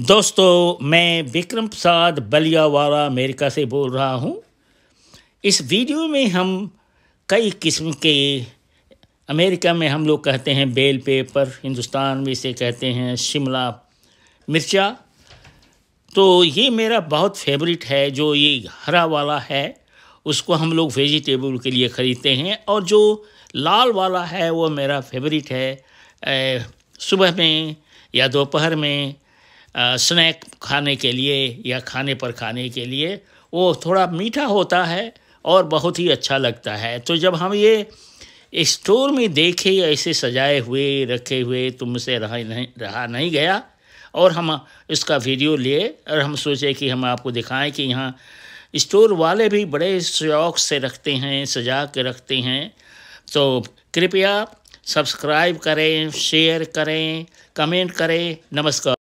दोस्तों मैं विक्रम प्रसाद बलियावाड़ा अमेरिका से बोल रहा हूँ इस वीडियो में हम कई किस्म के अमेरिका में हम लोग कहते हैं बेल पेपर हिंदुस्तान में इसे कहते हैं शिमला मिर्चा तो ये मेरा बहुत फेवरेट है जो ये हरा वाला है उसको हम लोग वेजिटेबल के लिए ख़रीदते हैं और जो लाल वाला है वो मेरा फेवरेट है सुबह में या दोपहर में स्नैक खाने के लिए या खाने पर खाने के लिए वो थोड़ा मीठा होता है और बहुत ही अच्छा लगता है तो जब हम ये स्टोर में देखे ऐसे सजाए हुए रखे हुए तुमसे रहा नहीं रहा नहीं गया और हम इसका वीडियो लिए और हम सोचे कि हम आपको दिखाएं कि यहाँ स्टोर वाले भी बड़े शौक से रखते हैं सजा के रखते हैं तो कृपया सब्सक्राइब करें शेयर करें कमेंट करें नमस्कार